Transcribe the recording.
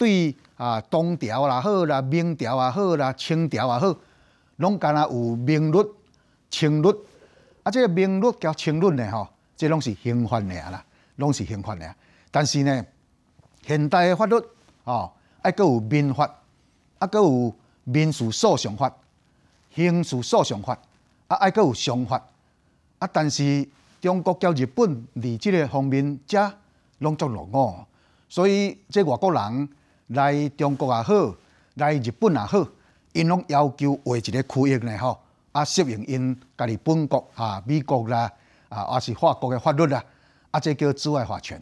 对啊，东朝也好啦，明朝也好啦，清朝也好，拢敢若有明律、清律啊。即个明律交清律呢？吼，即拢是刑法尔啦，拢是刑法尔。但是呢，现代法律吼，还佮有民法，啊，佮有民事诉讼法、刑事诉讼法啊，还佮有刑法啊。但是中国交日本伫即个方面，遮拢足落伍，所以即外国人。来中国也好，来日本也好，因拢要求划一个区域呢吼，啊，适应因家己本国啊，美国啦，啊，或是法国嘅法律啦，啊，这叫治外法权。